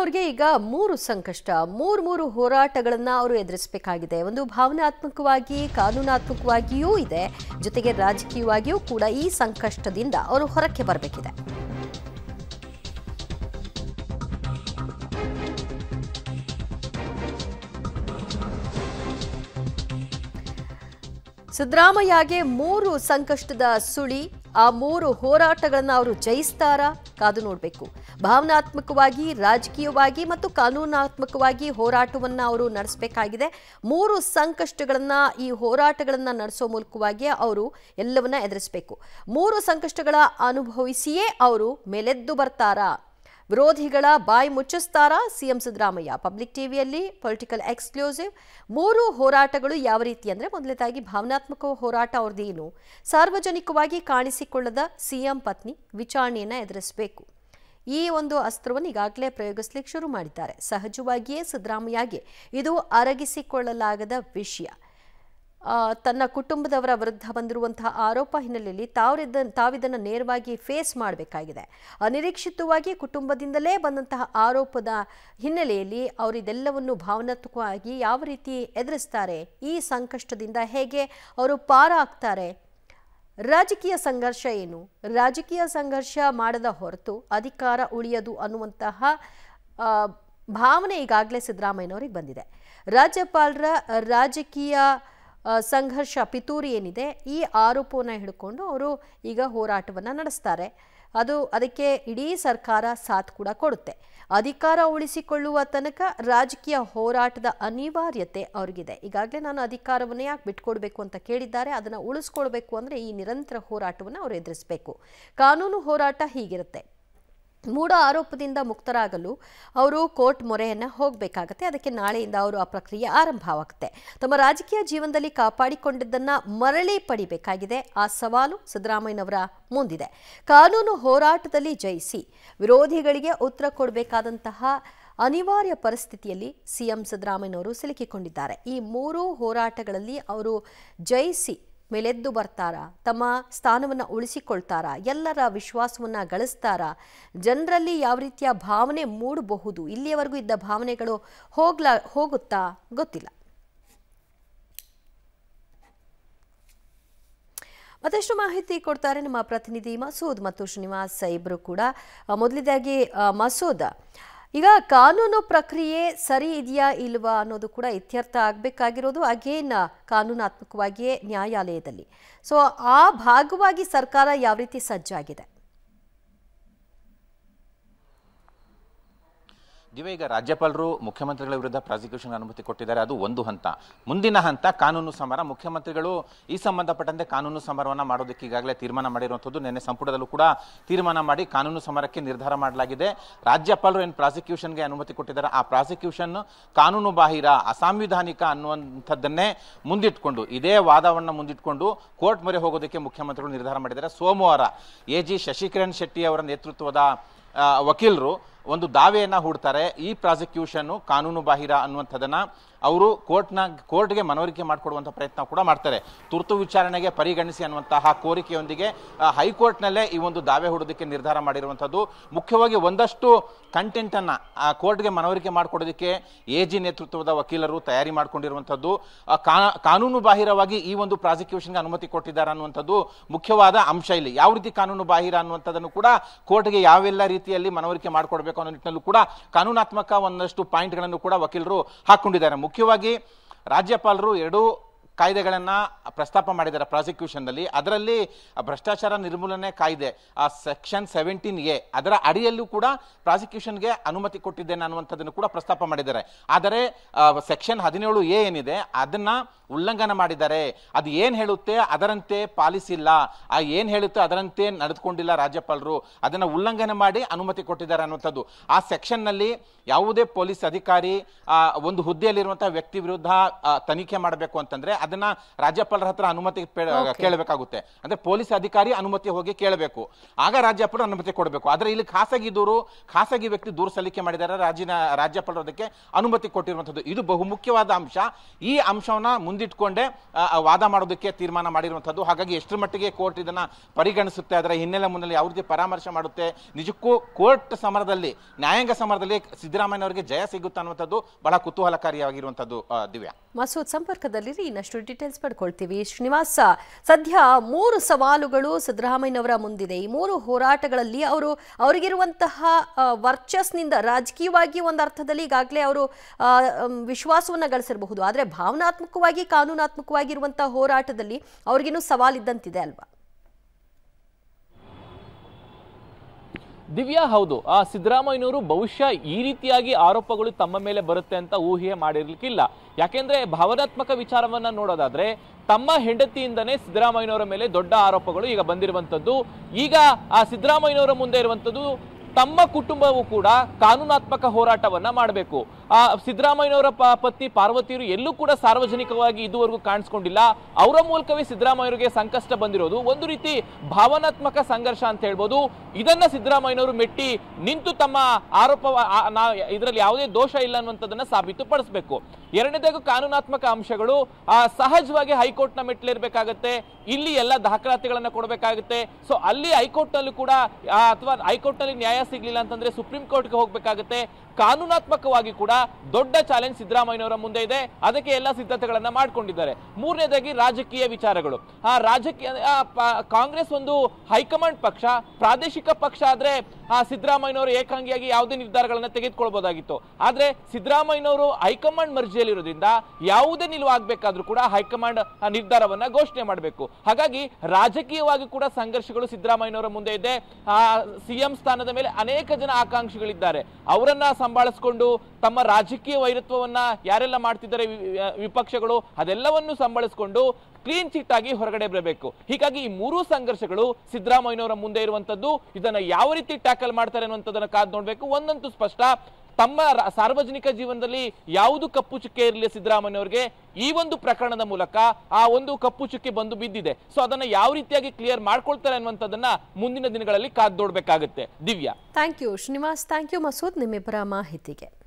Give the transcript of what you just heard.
ಅವರಿಗೆ ಈಗ ಮೂರು ಸಂಕಷ್ಟ ಮೂರು ಮೂರು ಹೋರಾಟಗಳನ್ನು ಅವರು ಎದುರಿಸಬೇಕಾಗಿದೆ ಒಂದು ಭಾವನಾತ್ಮಕವಾಗಿ ಕಾನೂನಾತ್ಮಕವಾಗಿಯೂ ಇದೆ ಜೊತೆಗೆ ರಾಜಕೀಯವಾಗಿಯೂ ಕೂಡ ಈ ಸಂಕಷ್ಟದಿಂದ ಅವರು ಹೊರಕ್ಕೆ ಬರಬೇಕಿದೆ ಸಿದ್ದರಾಮಯ್ಯಗೆ ಮೂರು ಸಂಕಷ್ಟದ ಸುಳಿ ಆ ಮೂರು ಹೋರಾಟಗಳನ್ನು ಅವರು ಜಯಿಸ್ತಾರಾ ಕಾದು ನೋಡಬೇಕು ಭಾವನಾತ್ಮಕವಾಗಿ ರಾಜಕೀಯವಾಗಿ ಮತ್ತು ಕಾನೂನಾತ್ಮಕವಾಗಿ ಹೋರಾಟವನ್ನು ಅವರು ನಡೆಸಬೇಕಾಗಿದೆ ಮೂರು ಸಂಕಷ್ಟಗಳನ್ನು ಈ ಹೋರಾಟಗಳನ್ನು ನಡೆಸೋ ಮೂಲಕವಾಗಿ ಅವರು ಎಲ್ಲವನ್ನ ಎದುರಿಸಬೇಕು ಮೂರು ಸಂಕಷ್ಟಗಳ ಅನುಭವಿಸಿಯೇ ಅವರು ಮೇಲೆದ್ದು ಬರ್ತಾರಾ ವಿರೋಧಿಗಳ ಬಾಯಿ ಮುಚ್ಚಿಸ್ತಾರಾ ಸಿಎಂ ಸಿದ್ದರಾಮಯ್ಯ ಪಬ್ಲಿಕ್ ಟಿವಿಯಲ್ಲಿ ಪೊಲಿಟಿಕಲ್ ಎಕ್ಸ್ಕ್ಲೂಸಿವ್ ಮೂರು ಹೋರಾಟಗಳು ಯಾವ ರೀತಿ ಅಂದರೆ ಮೊದಲನೇದಾಗಿ ಭಾವನಾತ್ಮಕ ಹೋರಾಟ ಅವ್ರದ್ದೇನು ಸಾರ್ವಜನಿಕವಾಗಿ ಕಾಣಿಸಿಕೊಳ್ಳದ ಸಿಎಂ ಪತ್ನಿ ವಿಚಾರಣೆಯನ್ನು ಎದುರಿಸಬೇಕು ಈ ಒಂದು ಅಸ್ತ್ರವನ್ನು ಈಗಾಗಲೇ ಪ್ರಯೋಗಿಸಲಿಕ್ಕೆ ಶುರು ಮಾಡಿದ್ದಾರೆ ಸಹಜವಾಗಿಯೇ ಸಿದ್ದರಾಮಯ್ಯಗೆ ಇದು ಅರಗಿಸಿಕೊಳ್ಳಲಾಗದ ವಿಷಯ ತನ್ನ ಕುಟುಂಬದವರ ವಿರುದ್ಧ ಬಂದಿರುವಂತಹ ಆರೋಪ ಹಿನ್ನೆಲೆಯಲ್ಲಿ ತಾವಿದ್ದ ತಾವಿದನ್ನು ನೇರವಾಗಿ ಫೇಸ್ ಮಾಡಬೇಕಾಗಿದೆ ಅನಿರೀಕ್ಷಿತವಾಗಿ ಕುಟುಂಬದಿಂದಲೇ ಬಂದಂತಹ ಆರೋಪದ ಹಿನ್ನೆಲೆಯಲ್ಲಿ ಅವರು ಇದೆಲ್ಲವನ್ನು ಭಾವನಾತ್ಮಕವಾಗಿ ಯಾವ ರೀತಿ ಎದುರಿಸ್ತಾರೆ ಈ ಸಂಕಷ್ಟದಿಂದ ಹೇಗೆ ಅವರು ಪಾರ ಆಗ್ತಾರೆ ರಾಜಕೀಯ ಸಂಘರ್ಷ ಏನು ರಾಜಕೀಯ ಸಂಘರ್ಷ ಮಾಡದ ಹೊರತು ಅಧಿಕಾರ ಉಳಿಯದು ಅನ್ನುವಂತಹ ಭಾವನೆ ಈಗಾಗಲೇ ಸಿದ್ದರಾಮಯ್ಯನವರಿಗೆ ಬಂದಿದೆ ರಾಜ್ಯಪಾಲರ ರಾಜಕೀಯ ಸಂಘರ್ಷ ಪಿತೂರಿ ಏನಿದೆ ಈ ಆರೋಪವನ್ನು ಹಿಡ್ಕೊಂಡು ಅವರು ಈಗ ಹೋರಾಟವನ್ನು ನಡೆಸ್ತಾರೆ ಅದು ಅದಕ್ಕೆ ಇಡೀ ಸರ್ಕಾರ ಸಾಥ್ ಕೂಡ ಕೊಡುತ್ತೆ ಅಧಿಕಾರ ಉಳಿಸಿಕೊಳ್ಳುವ ತನಕ ರಾಜಕೀಯ ಹೋರಾಟದ ಅನಿವಾರ್ಯತೆ ಅವ್ರಿಗಿದೆ ಈಗಾಗಲೇ ನಾನು ಅಧಿಕಾರವನ್ನು ಯಾಕೆ ಬಿಟ್ಕೊಡ್ಬೇಕು ಅಂತ ಕೇಳಿದ್ದಾರೆ ಅದನ್ನು ಉಳಿಸ್ಕೊಳ್ಬೇಕು ಅಂದರೆ ಈ ನಿರಂತರ ಹೋರಾಟವನ್ನು ಅವರು ಎದುರಿಸಬೇಕು ಕಾನೂನು ಹೋರಾಟ ಹೀಗಿರುತ್ತೆ ಮೂಢ ಆರೋಪದಿಂದ ಮುಕ್ತರಾಗಲು ಅವರು ಕೋರ್ಟ್ ಮೊರೆಯನ್ನು ಹೋಗಬೇಕಾಗತ್ತೆ ಅದಕ್ಕೆ ನಾಳೆಯಿಂದ ಅವರು ಆ ಪ್ರಕ್ರಿಯೆ ಆರಂಭವಾಗುತ್ತೆ ತಮ್ಮ ರಾಜಕೀಯ ಜೀವನದಲ್ಲಿ ಕಾಪಾಡಿಕೊಂಡಿದ್ದನ್ನು ಮರಳಿ ಪಡಿಬೇಕಾಗಿದೆ ಆ ಸವಾಲು ಸಿದ್ದರಾಮಯ್ಯನವರ ಮುಂದಿದೆ ಕಾನೂನು ಹೋರಾಟದಲ್ಲಿ ಜಯಿಸಿ ವಿರೋಧಿಗಳಿಗೆ ಉತ್ತರ ಕೊಡಬೇಕಾದಂತಹ ಅನಿವಾರ್ಯ ಪರಿಸ್ಥಿತಿಯಲ್ಲಿ ಸಿಎಂ ಸಿದ್ದರಾಮಯ್ಯನವರು ಸಿಲುಕಿಕೊಂಡಿದ್ದಾರೆ ಈ ಮೂರೂ ಹೋರಾಟಗಳಲ್ಲಿ ಅವರು ಜಯಿಸಿ ಮೇಲೆದ್ದು ಬರ್ತಾರ ತಮ್ಮ ಸ್ಥಾನವನ್ನು ಉಳಿಸಿಕೊಳ್ತಾರ ಎಲ್ಲರ ವಿಶ್ವಾಸವನ್ನು ಗಳಿಸ್ತಾರ ಜನರಲ್ಲಿ ಯಾವ ರೀತಿಯ ಭಾವನೆ ಮೂಡಬಹುದು ಇಲ್ಲಿಯವರೆಗೂ ಇದ್ದ ಭಾವನೆಗಳು ಹೋಗ್ಲಾ ಹೋಗುತ್ತಾ ಗೊತ್ತಿಲ್ಲ ಮತ್ತಷ್ಟು ಮಾಹಿತಿ ಕೊಡ್ತಾರೆ ನಮ್ಮ ಪ್ರತಿನಿಧಿ ಮಸೂದ್ ಮತ್ತು ಶ್ರೀನಿವಾಸ್ ಇಬ್ಬರು ಕೂಡ ಮೊದಲಿದಾಗಿ ಮಸೂದ್ ಈಗ ಕಾನೂನು ಪ್ರಕ್ರಿಯೆ ಸರಿ ಇದೆಯಾ ಇಲ್ವಾ ಅನ್ನೋದು ಕೂಡ ಇತ್ಯರ್ಥ ಆಗಬೇಕಾಗಿರೋದು ಅಗೇನ್ ಕಾನೂನಾತ್ಮಕವಾಗಿಯೇ ನ್ಯಾಯಾಲಯದಲ್ಲಿ ಸೊ ಆ ಭಾಗವಾಗಿ ಸರ್ಕಾರ ಯಾವ ರೀತಿ ಸಜ್ಜಾಗಿದೆ ದಿವೇ ಈಗ ರಾಜ್ಯಪಾಲರು ಮುಖ್ಯಮಂತ್ರಿಗಳ ವಿರುದ್ಧ ಪ್ರಾಸಿಕ್ಯೂಷನ್ ಅನುಮತಿ ಕೊಟ್ಟಿದ್ದಾರೆ ಅದು ಒಂದು ಹಂತ ಮುಂದಿನ ಹಂತ ಕಾನೂನು ಸಮರ ಮುಖ್ಯಮಂತ್ರಿಗಳು ಈ ಸಂಬಂಧಪಟ್ಟಂತೆ ಕಾನೂನು ಸಮರವನ್ನು ಮಾಡೋದಕ್ಕೆ ಈಗಾಗಲೇ ತೀರ್ಮಾನ ಮಾಡಿರುವಂಥದ್ದು ನಿನ್ನೆ ಸಂಪುಟದಲ್ಲೂ ಕೂಡ ತೀರ್ಮಾನ ಮಾಡಿ ಕಾನೂನು ಸಮರಕ್ಕೆ ನಿರ್ಧಾರ ಮಾಡಲಾಗಿದೆ ರಾಜ್ಯಪಾಲರು ಏನು ಪ್ರಾಸಿಕ್ಯೂಷನ್ಗೆ ಅನುಮತಿ ಕೊಟ್ಟಿದ್ದಾರೆ ಆ ಪ್ರಾಸಿಕ್ಯೂಷನ್ ಕಾನೂನು ಬಾಹಿರ ಅಸಾಂವಿಧಾನಿಕ ಅನ್ನುವಂಥದ್ದನ್ನೇ ಮುಂದಿಟ್ಕೊಂಡು ಇದೇ ವಾದವನ್ನು ಮುಂದಿಟ್ಕೊಂಡು ಕೋರ್ಟ್ ಮೊರೆ ಹೋಗೋದಕ್ಕೆ ಮುಖ್ಯಮಂತ್ರಿಗಳು ನಿರ್ಧಾರ ಮಾಡಿದ್ದಾರೆ ಸೋಮವಾರ ಎ ಜಿ ಶಶಿಕಿರಣ್ ಶೆಟ್ಟಿ ಅವರ ನೇತೃತ್ವದ ವಕೀಲರು ಒಂದು ದಾವೆಯನ್ನು ಹೂಡ್ತಾರೆ ಈ ಪ್ರಾಸಿಕ್ಯೂಷನ್ನು ಕಾನೂನು ಬಾಹಿರ ಅನ್ನುವಂಥದ್ದನ್ನು ಅವರು ಕೋರ್ಟ್ನ ಕೋರ್ಟ್ಗೆ ಮನವರಿಕೆ ಮಾಡಿಕೊಡುವಂಥ ಪ್ರಯತ್ನ ಕೂಡ ಮಾಡ್ತಾರೆ ತುರ್ತು ವಿಚಾರಣೆಗೆ ಪರಿಗಣಿಸಿ ಅನ್ನುವಂತಹ ಕೋರಿಕೆಯೊಂದಿಗೆ ಹೈಕೋರ್ಟ್ನಲ್ಲೇ ಈ ಒಂದು ದಾವೆ ಹೂಡೋದಕ್ಕೆ ನಿರ್ಧಾರ ಮಾಡಿರುವಂಥದ್ದು ಮುಖ್ಯವಾಗಿ ಒಂದಷ್ಟು ಕಂಟೆಂಟನ್ನು ಕೋರ್ಟ್ಗೆ ಮನವರಿಕೆ ಮಾಡಿಕೊಡೋದಕ್ಕೆ ಎ ಜಿ ನೇತೃತ್ವದ ವಕೀಲರು ತಯಾರಿ ಮಾಡಿಕೊಂಡಿರುವಂಥದ್ದು ಕಾನೂನು ಬಾಹಿರವಾಗಿ ಈ ಒಂದು ಪ್ರಾಸಿಕ್ಯೂಷನ್ಗೆ ಅನುಮತಿ ಕೊಟ್ಟಿದ್ದಾರೆ ಅನ್ನುವಂಥದ್ದು ಮುಖ್ಯವಾದ ಅಂಶ ಇಲ್ಲಿ ಯಾವ ರೀತಿ ಕಾನೂನು ಬಾಹಿರ ಅನ್ನುವಂಥದ್ದನ್ನು ಕೂಡ ಕೋರ್ಟ್ಗೆ ಯಾವೆಲ್ಲ ರೀತಿ ರೀತಿಯಲ್ಲಿ ಮನವರಿಕೆ ಮಾಡಿಕೊಡ್ಬೇಕು ಅನ್ನೋ ನಿಟ್ಟಿನಲ್ಲೂ ಕೂಡ ಕಾನೂನಾತ್ಮಕ ಒಂದಷ್ಟು ಪಾಯಿಂಟ್ಗಳನ್ನು ಕೂಡ ವಕೀಲರು ಹಾಕೊಂಡಿದ್ದಾರೆ ಮುಖ್ಯವಾಗಿ ರಾಜ್ಯಪಾಲರು ಎರಡೂ ಕಾಯ್ದೆಗಳನ್ನು ಪ್ರಸ್ತಾಪ ಮಾಡಿದ್ದಾರೆ ಪ್ರಾಸಿಕ್ಯೂಷನ್ನಲ್ಲಿ ಅದರಲ್ಲಿ ಭ್ರಷ್ಟಾಚಾರ ನಿರ್ಮೂಲನೆ ಕಾಯ್ದೆ ಆ ಸೆಕ್ಷನ್ ಸೆವೆಂಟೀನ್ ಎ ಅದರ ಅಡಿಯಲ್ಲೂ ಕೂಡ ಪ್ರಾಸಿಕ್ಯೂಷನ್ಗೆ ಅನುಮತಿ ಕೊಟ್ಟಿದ್ದೇನೆ ಅನ್ನುವಂಥದ್ದನ್ನು ಕೂಡ ಪ್ರಸ್ತಾಪ ಮಾಡಿದ್ದಾರೆ ಆದರೆ ಸೆಕ್ಷನ್ ಹದಿನೇಳು ಎ ಏನಿದೆ ಅದನ್ನು ಉಲ್ಲಂಘನೆ ಮಾಡಿದ್ದಾರೆ ಅದು ಏನು ಹೇಳುತ್ತೆ ಅದರಂತೆ ಪಾಲಿಸಿಲ್ಲ ಆ ಏನು ಹೇಳುತ್ತೆ ಅದರಂತೆ ನಡೆದುಕೊಂಡಿಲ್ಲ ರಾಜ್ಯಪಾಲರು ಅದನ್ನು ಉಲ್ಲಂಘನೆ ಮಾಡಿ ಅನುಮತಿ ಕೊಟ್ಟಿದ್ದಾರೆ ಅನ್ನುವಂಥದ್ದು ಆ ಸೆಕ್ಷನ್ನಲ್ಲಿ ಯಾವುದೇ ಪೊಲೀಸ್ ಅಧಿಕಾರಿ ಒಂದು ಹುದ್ದೆಯಲ್ಲಿರುವಂತಹ ವ್ಯಕ್ತಿ ವಿರುದ್ಧ ತನಿಖೆ ಮಾಡಬೇಕು ಅಂತಂದ್ರೆ ಅದನ್ನ ರಾಜ್ಯಪಾಲರ ಹತ್ರ ಅನುಮತಿ ಕೇಳಬೇಕಾಗುತ್ತೆ ಅಂದ್ರೆ ಪೊಲೀಸ್ ಅಧಿಕಾರಿ ಅನುಮತಿ ಹೋಗಿ ಕೇಳಬೇಕು ಆಗ ರಾಜ್ಯಪಾಲರು ಅನುಮತಿ ಕೊಡಬೇಕು ಆದ್ರೆ ಇಲ್ಲಿ ಖಾಸಗಿ ದೂರು ಖಾಸಗಿ ವ್ಯಕ್ತಿ ದೂರು ಸಲ್ಲಿಕೆ ಮಾಡಿದರೆ ರಾಜ್ಯ ರಾಜ್ಯಪಾಲರು ಅದಕ್ಕೆ ಅನುಮತಿ ಕೊಟ್ಟಿರುವಂಥದ್ದು ಇದು ಬಹುಮುಖ್ಯವಾದ ಅಂಶ ಈ ಅಂಶವನ್ನ ಮುಂದಿಟ್ಕೊಂಡೇ ವಾದ ಮಾಡೋದಕ್ಕೆ ತೀರ್ಮಾನ ಮಾಡಿರುವಂಥದ್ದು ಹಾಗಾಗಿ ಎಷ್ಟರ ಮಟ್ಟಿಗೆ ಕೋರ್ಟ್ ಇದನ್ನ ಪರಿಗಣಿಸುತ್ತೆ ಅದರ ಹಿನ್ನೆಲೆ ಮುನ್ನೆಲೆ ಯಾವ ರೀತಿ ಪರಾಮರ್ಶೆ ಮಾಡುತ್ತೆ ನಿಜಕ್ಕೂ ಕೋರ್ಟ್ ಸಮರದಲ್ಲಿ ನ್ಯಾಯಾಂಗ ಸಮರದಲ್ಲಿ ಸಿದ್ದರಾಮಯ್ಯವರಿಗೆ ಜಯ ಸಿಗುತ್ತ ಅನ್ನುವಂಥದ್ದು ಬಹಳ ಕುತೂಹಲಕಾರಿಯಾಗಿರುವಂಥದ್ದು ದಿವ್ಯಾ ಮಸೂದ್ ಸಂಪರ್ಕದಲ್ಲಿ ಇನ್ನಷ್ಟು ಡೀಟೇಲ್ಸ್ ಪಡ್ಕೊಳ್ತೀವಿ ಶ್ರೀನಿವಾಸ ಸದ್ಯ ಮೂರು ಸವಾಲುಗಳು ಸಿದ್ದರಾಮಯ್ಯನವರ ಮುಂದಿದೆ ಈ ಮೂರು ಹೋರಾಟಗಳಲ್ಲಿ ಅವರು ಅವರಿಗಿರುವಂತಹ ವರ್ಚಸ್ನಿಂದ ರಾಜಕೀಯವಾಗಿ ಒಂದು ಅರ್ಥದಲ್ಲಿ ಈಗಾಗಲೇ ಅವರು ವಿಶ್ವಾಸವನ್ನು ಗಳಿಸಿರಬಹುದು ಆದರೆ ಭಾವನಾತ್ಮಕವಾಗಿ ಕಾನೂನಾತ್ಮಕವಾಗಿರುವಂತಹ ಹೋರಾಟದಲ್ಲಿ ಸವಾಲು ಸವಾಲಿದ್ದಂತಿದೆ ಅಲ್ವಾ ದಿವ್ಯಾ ಹೌದು ಆ ಸಿದ್ದರಾಮಯ್ಯನವರು ಬಹುಶಃ ಈ ರೀತಿಯಾಗಿ ಆರೋಪಗಳು ತಮ್ಮ ಮೇಲೆ ಬರುತ್ತೆ ಅಂತ ಊಹೆ ಮಾಡಿರ್ಲಿಕ್ಕಿಲ್ಲ ಯಾಕೆಂದ್ರೆ ಭಾವನಾತ್ಮಕ ವಿಚಾರವನ್ನ ನೋಡೋದಾದ್ರೆ ತಮ್ಮ ಹೆಂಡತಿಯಿಂದನೇ ಸಿದ್ದರಾಮಯ್ಯನವರ ಮೇಲೆ ದೊಡ್ಡ ಆರೋಪಗಳು ಈಗ ಬಂದಿರುವಂಥದ್ದು ಈಗ ಆ ಸಿದ್ದರಾಮಯ್ಯನವರ ಮುಂದೆ ಇರುವಂಥದ್ದು ತಮ್ಮ ಕುಟುಂಬವು ಕೂಡ ಕಾನೂನಾತ್ಮಕ ಹೋರಾಟವನ್ನ ಮಾಡಬೇಕು ಆ ಸಿದ್ದರಾಮಯ್ಯನವರ ಪತ್ನಿ ಪಾರ್ವತಿಯರು ಎಲ್ಲೂ ಕೂಡ ಸಾರ್ವಜನಿಕವಾಗಿ ಇದುವರೆಗೂ ಕಾಣಿಸ್ಕೊಂಡಿಲ್ಲ ಅವರ ಮೂಲಕವೇ ಸಿದ್ದರಾಮಯ್ಯವರಿಗೆ ಸಂಕಷ್ಟ ಬಂದಿರೋದು ಒಂದು ರೀತಿ ಭಾವನಾತ್ಮಕ ಸಂಘರ್ಷ ಅಂತ ಹೇಳ್ಬೋದು ಇದನ್ನ ಸಿದ್ದರಾಮಯ್ಯನವರು ಮೆಟ್ಟಿ ನಿಂತು ತಮ್ಮ ಆರೋಪ ಇದರಲ್ಲಿ ಯಾವುದೇ ದೋಷ ಇಲ್ಲ ಅನ್ನುವಂಥದ್ದನ್ನ ಸಾಬೀತುಪಡಿಸಬೇಕು ಎರಡನೇದಾಗ ಕಾನೂನಾತ್ಮಕ ಅಂಶಗಳು ಆ ಸಹಜವಾಗಿ ಹೈಕೋರ್ಟ್ನ ಮೆಟ್ಟಲೇರ್ಬೇಕಾಗತ್ತೆ ಇಲ್ಲಿ ಎಲ್ಲ ದಾಖಲಾತಿಗಳನ್ನ ಕೊಡಬೇಕಾಗುತ್ತೆ ಸೊ ಅಲ್ಲಿ ಹೈಕೋರ್ಟ್ನಲ್ಲೂ ಕೂಡ ಅಥವಾ ಹೈಕೋರ್ಟ್ನಲ್ಲಿ ನ್ಯಾಯ ಸಿಗಲಿಲ್ಲ ಅಂತಂದ್ರೆ ಸುಪ್ರೀಂ ಕೋರ್ಟ್ಗೆ ಹೋಗಬೇಕಾಗುತ್ತೆ ಕಾನೂನಾತ್ಮಕವಾಗಿ ಕೂಡ ದೊಡ್ಡ ಚಾಲೆಂಜ್ ಸಿದ್ದರಾಮಯ್ಯನವರ ಮುಂದೆ ಇದೆ ಅದಕ್ಕೆ ಎಲ್ಲ ಸಿದ್ಧತೆಗಳನ್ನು ಮಾಡಿಕೊಂಡಿದ್ದಾರೆ ಮೂರನೇದಾಗಿ ರಾಜಕೀಯ ವಿಚಾರಗಳು ಆ ರಾಜಕೀಯ ಕಾಂಗ್ರೆಸ್ ಒಂದು ಹೈಕಮಾಂಡ್ ಪಕ್ಷ ಪ್ರಾದೇಶಿಕ ಪಕ್ಷ ಆದ್ರೆ ಆ ಸಿದ್ದರಾಮಯ್ಯನವರು ಏಕಾಂಗಿಯಾಗಿ ಯಾವುದೇ ನಿರ್ಧಾರಗಳನ್ನು ತೆಗೆದುಕೊಳ್ಬೋದಾಗಿತ್ತು ಆದ್ರೆ ಸಿದ್ದರಾಮಯ್ಯನವರು ಹೈಕಮಾಂಡ್ ಮರ್ಜಿಯಲ್ಲಿರೋದ್ರಿಂದ ಯಾವುದೇ ನಿಲುವಾಗಬೇಕಾದ್ರೂ ಕೂಡ ಹೈಕಮಾಂಡ್ ನಿರ್ಧಾರವನ್ನು ಘೋಷಣೆ ಮಾಡಬೇಕು ಹಾಗಾಗಿ ರಾಜಕೀಯವಾಗಿ ಕೂಡ ಸಂಘರ್ಷಗಳು ಸಿದ್ದರಾಮಯ್ಯನವರ ಮುಂದೆ ಇದೆ ಆ ಸಿಎಂ ಸ್ಥಾನದ ಮೇಲೆ ಅನೇಕ ಜನ ಆಕಾಂಕ್ಷಿಗಳಿದ್ದಾರೆ ಅವರನ್ನ ಸಂಭಾಳಿಸ್ಕೊಂಡು ತಮ್ಮ ರಾಜಕೀಯ ವೈರತ್ವವನ್ನ ಯಾರೆಲ್ಲ ಮಾಡ್ತಿದ್ದಾರೆ ವಿಪಕ್ಷಗಳು ಅದೆಲ್ಲವನ್ನು ಸಂಭಾಳಿಸ್ಕೊಂಡು ಕ್ಲೀನ್ ಚಿಟ್ ಆಗಿ ಹೊರಗಡೆ ಬರಬೇಕು ಹೀಗಾಗಿ ಈ ಮೂರೂ ಸಂಘರ್ಷಗಳು ಸಿದ್ದರಾಮಯ್ಯನವರ ಮುಂದೆ ಇರುವಂತದ್ದು ಇದನ್ನ ಯಾವ ರೀತಿ ಟ್ಯಾಕಲ್ ಮಾಡ್ತಾರೆ ಅನ್ನುವಂಥದ್ದನ್ನ ಕಾದ್ ನೋಡಬೇಕು ಒಂದಂತೂ ಸ್ಪಷ್ಟ ತಮ್ಮ ಸಾರ್ವಜನಿಕ ಜೀವನದಲ್ಲಿ ಯಾವುದು ಕಪ್ಪು ಚುಕ್ಕೆ ಇರಲಿ ಸಿದ್ದರಾಮಯ್ಯ ಅವರಿಗೆ ಈ ಒಂದು ಪ್ರಕರಣದ ಮೂಲಕ ಆ ಒಂದು ಕಪ್ಪು ಚುಕ್ಕೆ ಬಂದು ಬಿದ್ದಿದೆ ಸೊ ಅದನ್ನ ಯಾವ ರೀತಿಯಾಗಿ ಕ್ಲಿಯರ್ ಮಾಡ್ಕೊಳ್ತಾರೆ ಅನ್ನುವಂಥದ್ದನ್ನ ಮುಂದಿನ ದಿನಗಳಲ್ಲಿ ಕಾದ್ Divya thank you Srinivas thank you Masood ನಿಮ್ಮಿಬ್ಬರ ಮಾಹಿತಿಗೆ